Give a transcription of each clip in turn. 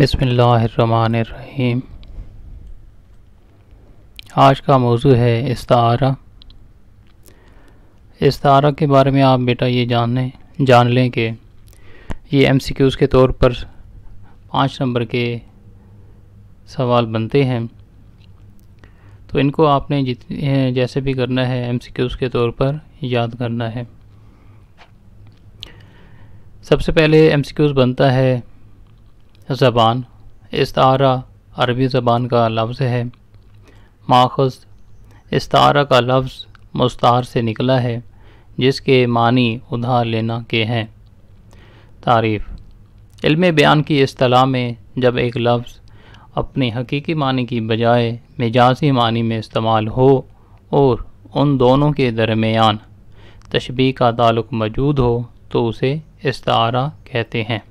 बसमीम आज का मौजू है इस्तारा इस्तारा के बारे में आप बेटा ये जान जान लें कि ये एम सी क्यूज़ के तौर पर पाँच नंबर के सवाल बनते हैं तो इनको आपने जितने जैसे भी करना है एम सी क्यूज़ के तौर पर याद करना है सबसे पहले एम सी क्यूज़ बनता है ज़बान इस्तारा अरबी ज़बान का लफ्ज़ है माखज़ इस्तारा का लफ्ज़ मुस्तार से निकला है जिसके मानी उधार लेना के हैं तारीफ़ इल्म बयान की असलाह में जब एक लफ्ज़ अपने हकीकी मानी की बजाय मिजाजी मानी में इस्तेमाल हो और उन दोनों के दरमियान तशबी का ताल्लुक मौजूद हो तो उसे इसतारा कहते हैं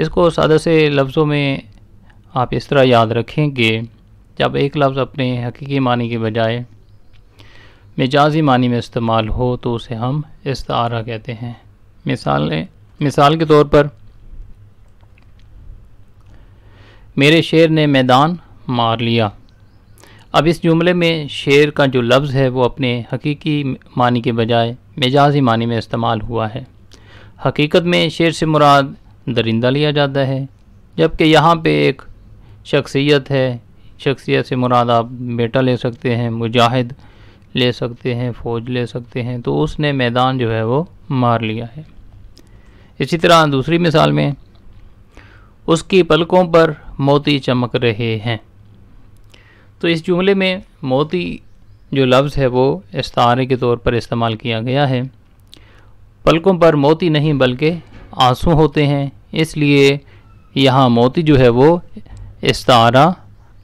इसको सादा से लफ्ज़ों में आप इस तरह याद रखें कि जब एक लफ्ज़ अपने हकीकी मानी के बजाय मिजाजी मानी में इस्तेमाल हो तो उसे हम इस्तारा कहते हैं मिसाल मिसाल के तौर पर मेरे शेर ने मैदान मार लिया अब इस जुमले में शेर का जो लफ्ज़ है वो अपने हकीकी मानी के बजाय मिजाजी मानी में इस्तेमाल हुआ है हकीकत में शेर से मुराद दरिंदा लिया जाता है जबकि यहाँ पे एक शख्सियत है शख्सियत से मुराद आप बेटा ले सकते हैं मुजाहिद ले सकते हैं फ़ौज ले सकते हैं तो उसने मैदान जो है वो मार लिया है इसी तरह दूसरी मिसाल में उसकी पलकों पर मोती चमक रहे हैं तो इस जुमले में मोती जो लफ्ज़ है वो इस्तारे के तौर पर इस्तेमाल किया गया है पलकों पर मोती नहीं बल्कि आंसू होते हैं इसलिए यहाँ मोती जो है वो इस्तारा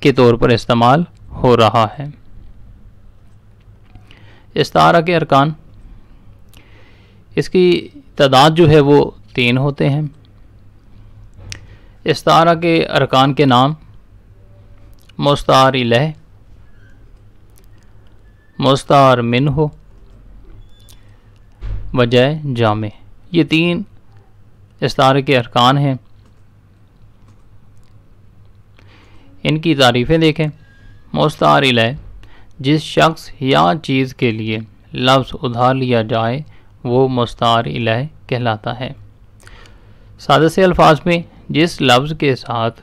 के तौर पर इस्तेमाल हो रहा है इस्तारा के अरकान इसकी तादाद जो है वो तीन होते हैं इस्तारा के अरकान के नाम मुस्तार लह मुस्तार मिन हो वजह जामे ये तीन इस्तारे के अरकान हैं इनकी तारीफ़ें देखें मुस्तार जिस शख्स या चीज़ के लिए लफ्ज़ उधार लिया जाए वो मुस्तार इलह कहलाता है सादा से अल्फाज में जिस लफ्ज़ के साथ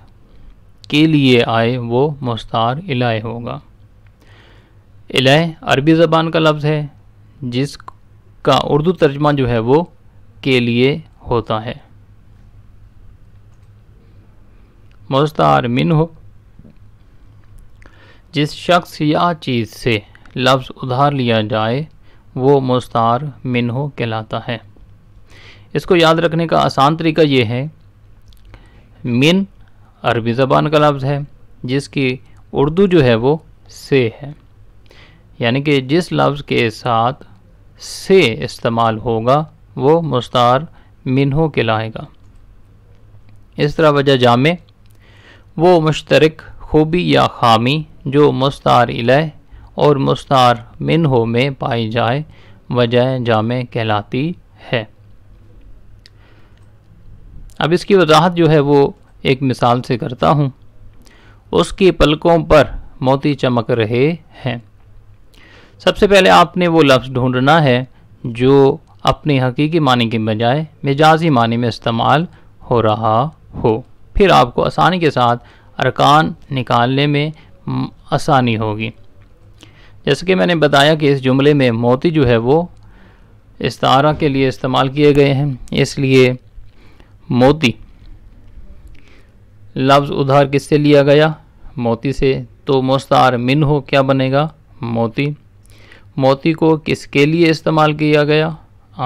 के लिए आए वो मुस्तार इलह होगा इलह अरबी ज़बान का लफ्ज़ है जिसका उर्दू तर्जमा जो है वो के लिए होता है मुस्तार मिन हो जिस शख्स या चीज़ से लफ्ज़ उधार लिया जाए वो मुस्तार मिन हो कहलाता है इसको याद रखने का आसान तरीका ये है मिन अरबी ज़बान का लफ्ज़ है जिसकी उर्दू जो है वो से है यानी कि जिस लफ्ज़ के साथ से इस्तेमाल होगा वो मुस्तार मिनहो कहलाएगा इस तरह वजह जामे वो मुश्तरक खूबी या खामी जो मुस्तार इले और मुस्तार मिन हो में पाई जाए वजह जाम कहलाती है अब इसकी वजाहत जो है वो एक मिसाल से करता हूँ उसकी पलकों पर मोती चमक रहे हैं सबसे पहले आपने वो लफ्ज़ ढूंढना है जो अपने हकीकी मानी के बजाय मिजाजी मानी में इस्तेमाल हो रहा हो फिर आपको आसानी के साथ अरकान निकालने में आसानी होगी जैसे कि मैंने बताया कि इस जुमले में मोती जो है वो इस तारा के लिए इस्तेमाल किए गए हैं इसलिए मोती लफ्ज़ उधार किससे लिया गया मोती से तो मोस्तार मिन हो क्या बनेगा मोती मोती को किसके लिए इस्तेमाल किया गया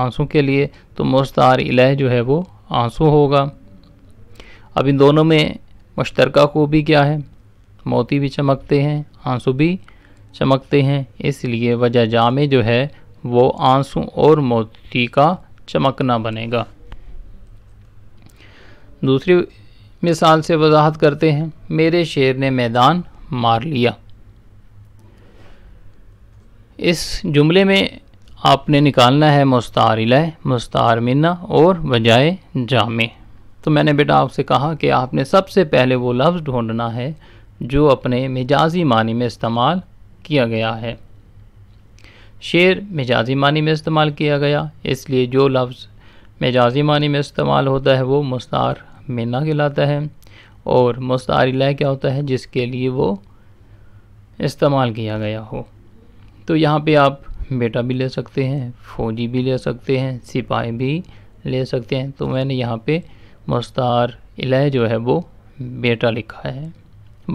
आंसू के लिए तो मोस्तार इलह जो है वो आंसू होगा अब इन दोनों में मुश्तरका खूबी क्या है मोती भी चमकते हैं आंसू भी चमकते हैं इसलिए वजह जामे जो है वो आंसू और मोती का चमकना बनेगा दूसरी मिसाल से वजाहत करते हैं मेरे शेर ने मैदान मार लिया इस जुमले में आपने निकालना है मुस्तारिला मुस्तार मिन्ना और वजाय जामे तो मैंने बेटा आपसे कहा कि आपने सबसे पहले वो लफ्ज़ ढूंढना है जो अपने मिजाजी मानी में इस्तेमाल किया गया है शेर मिजाजी मानी में इस्तेमाल किया गया इसलिए जो लफ्ज़ मिजाजी मानी में इस्तेमाल होता है वो मुस्तार मिना कहलाता है और मुस्तार इलाह क्या होता है जिसके लिए वो इस्तेमाल किया गया हो तो यहाँ पे आप बेटा भी ले सकते हैं फौजी भी ले सकते हैं सिपाही भी ले सकते हैं तो मैंने यहाँ पे मुस्तार इलह जो है वो बेटा लिखा है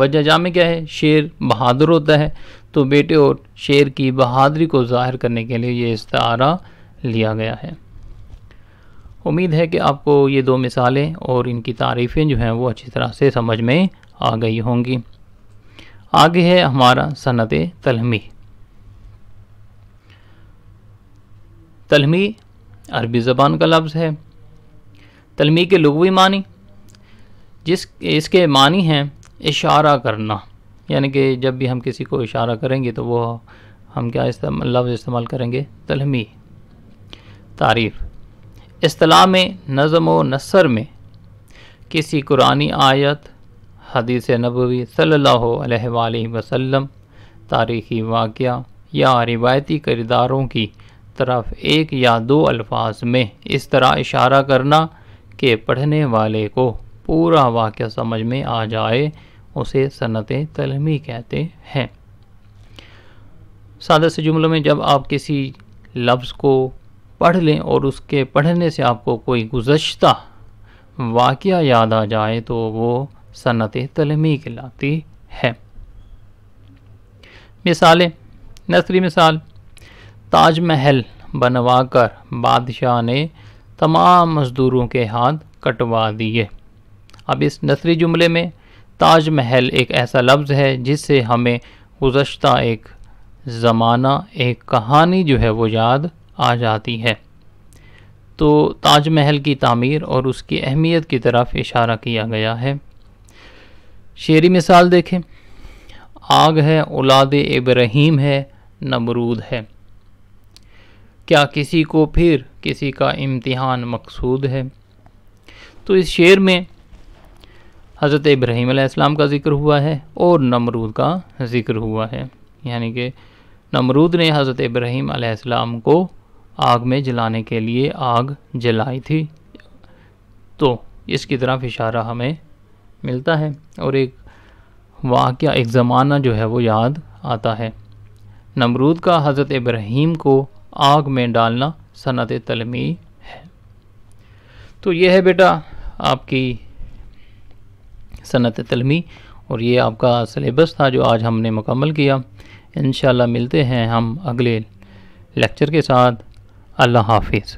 वजह जामे क्या है शेर बहादुर होता है तो बेटे और शेर की बहादुरी को ज़ाहिर करने के लिए ये इस्तारा लिया गया है उम्मीद है कि आपको ये दो मिसालें और इनकी तारीफ़ें जो हैं वो अच्छी तरह से समझ में आ गई होंगी आगे है हमारा सनत तलमी तलमी अरबी ज़बान का लफ्ज़ है तलमी के लगवी मानी जिस इसके मानी हैं इशारा करना यानी कि जब भी हम किसी को इशारा करेंगे तो वो हम क्या इस्तेमाल लफ्ज़ इस्तेमाल करेंगे तलमी तारीफ़ असलाह में नज़म व नसर में किसी कुरानी आयत हदीस नबवी सल्लल्लाहु अलैहि वसल्लम तारीख़ी वाक़ या रिवायती किरदारों की तरफ एक या दो अल्फाज में इस तरह इशारा करना के पढ़ने वाले को पूरा वाक्य समझ में आ जाए उसे सनत तलमी कहते हैं सादा से जुमलों में जब आप किसी लफ्ज़ को पढ़ लें और उसके पढ़ने से आपको कोई गुजशत वाक़ याद आ जाए तो वो सनत तलमी कहलाती है मिसालें नसरी मिसाल ताजमहल बनवाकर बादशाह ने तमाम मज़दूरों के हाथ कटवा दिए अब इस नसरी जुमले में ताज महल एक ऐसा लफ्ज़ है जिससे हमें गुज्त एक ज़माना एक कहानी जो है वो याद आ जाती है तो ताज महल की तामीर और उसकी अहमियत की तरफ इशारा किया गया है शेरी मिसाल देखें आग है औलाद इब्राहिम है नमरूद है क्या किसी को फिर किसी का इम्तिहान मकसूद है तो इस शेर में हज़रत इब्राहीम का ज़िक्र हुआ है और नमरूद का ज़िक्र हुआ है यानी कि नमरूद ने हज़रत इब्राहीम आसमाम को आग में जलाने के लिए आग जलाई थी तो इसकी तरफ इशारा हमें मिलता है और एक वाक्य एक ज़माना जो है वो याद आता है नमरूद का हज़रत इब्राहीम को आग में डालना सनत तलमी है तो ये है बेटा आपकी सनत तलमी और ये आपका सलेबस था जो आज हमने मुकम्मल किया इन मिलते हैं हम अगले लेक्चर के साथ अल्लाह हाफिज़